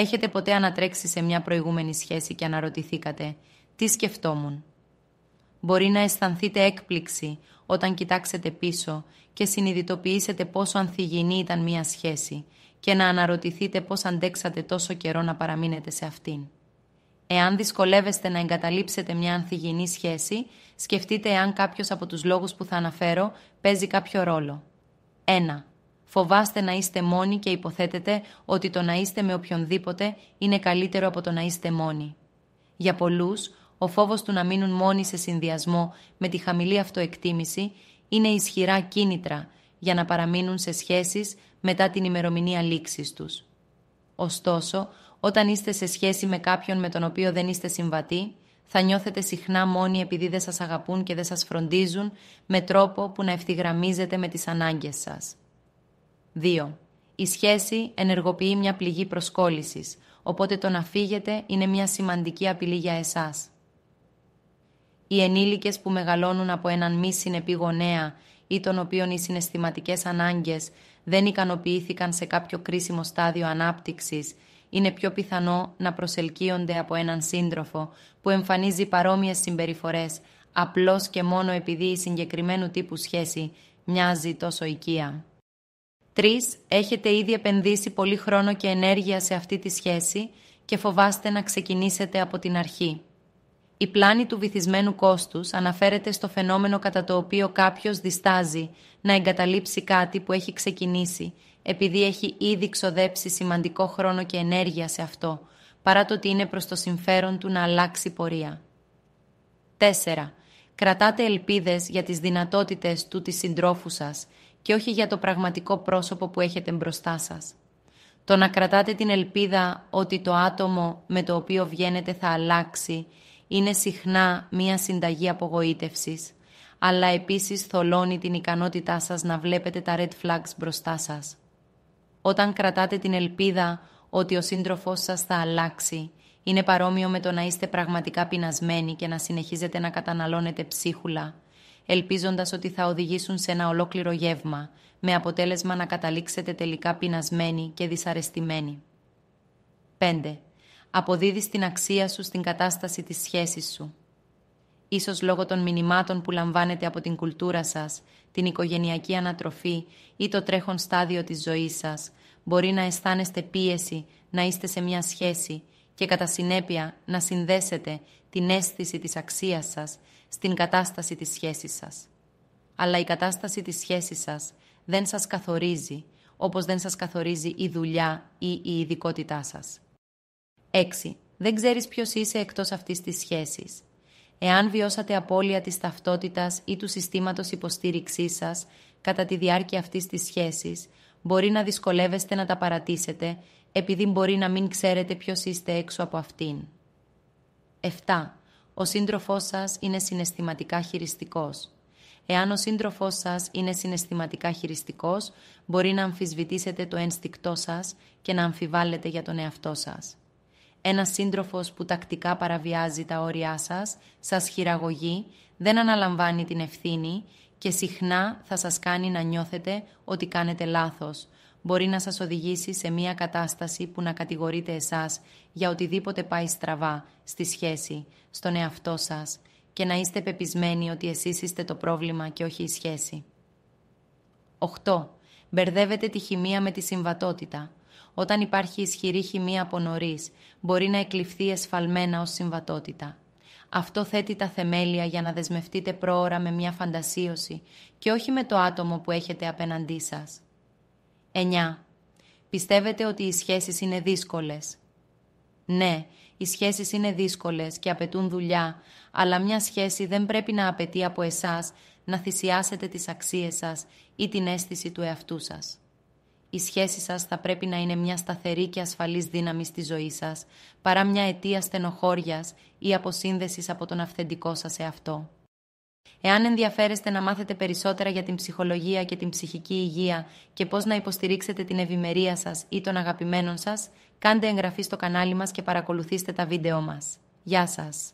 Έχετε ποτέ ανατρέξει σε μια προηγούμενη σχέση και αναρωτηθήκατε «Τι σκεφτόμουν» Μπορεί να αισθανθείτε έκπληξη όταν κοιτάξετε πίσω και συνειδητοποιήσετε πόσο ανθυγινή ήταν μία σχέση και να αναρωτηθείτε πώς αντέξατε τόσο καιρό να παραμείνετε σε αυτήν. Εάν δυσκολεύεστε να εγκαταλείψετε μια ανθυγινή σχέση, σκεφτείτε εάν κάποιος από τους λόγους που θα αναφέρω παίζει κάποιο ρόλο. 1. Φοβάστε να είστε μόνοι και υποθέτετε ότι το να είστε με οποιονδήποτε είναι καλύτερο από το να είστε μόνοι. Για πολλούς, ο φόβος του να μείνουν μόνοι σε συνδυασμό με τη χαμηλή αυτοεκτίμηση είναι ισχυρά κίνητρα για να παραμείνουν σε σχέσεις μετά την ημερομηνία λήξης τους. Ωστόσο, όταν είστε σε σχέση με κάποιον με τον οποίο δεν είστε συμβατοί, θα νιώθετε συχνά μόνοι επειδή δεν σας αγαπούν και δεν σας φροντίζουν με τρόπο που να ευθυγραμμίζετε με τις ανάγκες σας. 2. Η σχέση ενεργοποιεί μια πληγή προσκόλλησης, οπότε το να φύγετε είναι μια σημαντική απειλή για εσάς. Οι ενήλικες που μεγαλώνουν από έναν μη συνεπή γονέα ή των οποίων οι συναισθηματικές ανάγκες δεν ικανοποιήθηκαν σε κάποιο κρίσιμο στάδιο ανάπτυξης, είναι πιο πιθανό να προσελκύονται από έναν σύντροφο που εμφανίζει παρόμοιες συμπεριφορές απλώς και μόνο επειδή η συγκεκριμένου τύπου σχέση μοιάζει τόσο οικία. 3. έχετε ήδη επενδύσει πολύ χρόνο και ενέργεια σε αυτή τη σχέση και φοβάστε να ξεκινήσετε από την αρχή. Η πλάνη του βυθισμένου κόστους αναφέρεται στο φαινόμενο κατά το οποίο κάποιος διστάζει να εγκαταλείψει κάτι που έχει ξεκινήσει επειδή έχει ήδη ξοδέψει σημαντικό χρόνο και ενέργεια σε αυτό, παρά το ότι είναι προς το συμφέρον του να αλλάξει πορεία. 4. Κρατάτε ελπίδες για τις δυνατότητες του της συντρόφου σας και όχι για το πραγματικό πρόσωπο που έχετε μπροστά σας. Το να κρατάτε την ελπίδα ότι το άτομο με το οποίο βγαίνετε θα αλλάξει είναι συχνά μία συνταγή απογοήτευσης, αλλά επίσης θολώνει την ικανότητά σας να βλέπετε τα red flags μπροστά σας. Όταν κρατάτε την ελπίδα ότι ο σύντροφός σας θα αλλάξει, είναι παρόμοιο με το να είστε πραγματικά πεινασμένοι και να συνεχίζετε να καταναλώνετε ψίχουλα, ελπίζοντας ότι θα οδηγήσουν σε ένα ολόκληρο γεύμα, με αποτέλεσμα να καταλήξετε τελικά πεινασμένοι και δυσαρεστημένοι. 5. Αποδίδεις την αξία σου στην κατάσταση της σχέσης σου. Ίσως λόγω των μηνυμάτων που λαμβάνετε από την κουλτούρα σας, την οικογενειακή ανατροφή ή το τρέχον στάδιο της ζωής σας, μπορεί να αισθάνεστε πίεση, να είστε σε μια σχέση και κατά συνέπεια να συνδέσετε την αίσθηση της αξίας σας στην κατάσταση της σχέσης σας. Αλλά η κατάσταση της σχέσης σας δεν σας καθορίζει, όπως δεν σας καθορίζει η δουλειά ή η ειδικότητά σας. 6. Δεν ξέρεις ποιος είσαι εκτός αυτής της σχέσης. Εάν βιώσατε απώλεια της ταυτότητας ή του συστήματος υποστήριξής σας κατά τη διάρκεια αυτής της σχέσης, μπορεί να δυσκολεύεστε να τα παρατήσετε επειδή μπορεί να μην ξέρετε ποιος είστε έξω από αυτήν. 7. Ο σύντροφός σας είναι συναισθηματικά χειριστικός. Εάν ο σύντροφός σας είναι συναισθηματικά χειριστικός, μπορεί να αμφισβητήσετε το ένστικτό σας και να αμφιβάλλετε για τον εαυτό σας. Ένας σύντροφος που τακτικά παραβιάζει τα όρια σας σας χειραγωγεί, δεν αναλαμβάνει την ευθύνη και συχνά θα σας κάνει να νιώθετε ότι κάνετε λάθος μπορεί να σας οδηγήσει σε μια κατάσταση που να κατηγορείτε εσάς για οτιδήποτε πάει στραβά στη σχέση, στον εαυτό σας και να είστε πεπισμένοι ότι εσείς είστε το πρόβλημα και όχι η σχέση. 8. Μπερδεύετε τη χημεία με τη συμβατότητα. Όταν υπάρχει ισχυρή χημεία από νωρίς, μπορεί να εκλειφθεί εσφαλμένα ως συμβατότητα. Αυτό θέτει τα θεμέλια για να δεσμευτείτε πρόωρα με μια φαντασίωση και όχι με το άτομο που έχετε απέναντί σας. 9. Πιστεύετε ότι οι σχέσεις είναι δύσκολες. Ναι, οι σχέσεις είναι δύσκολες και απαιτούν δουλειά, αλλά μια σχέση δεν πρέπει να απαιτεί από εσάς να θυσιάσετε τις αξίες σας ή την αίσθηση του εαυτού σας. Η σχέση σας θα πρέπει να είναι μια σταθερή και ασφαλής δύναμη στη ζωή σας, παρά μια αιτία στενοχώριας ή αποσύνδεσης από τον αυθεντικό σας εαυτό. Εάν ενδιαφέρεστε να μάθετε περισσότερα για την ψυχολογία και την ψυχική υγεία και πώς να υποστηρίξετε την ευημερία σας ή των αγαπημένων σας, κάντε εγγραφή στο κανάλι μας και παρακολουθήστε τα βίντεο μας. Γεια σας!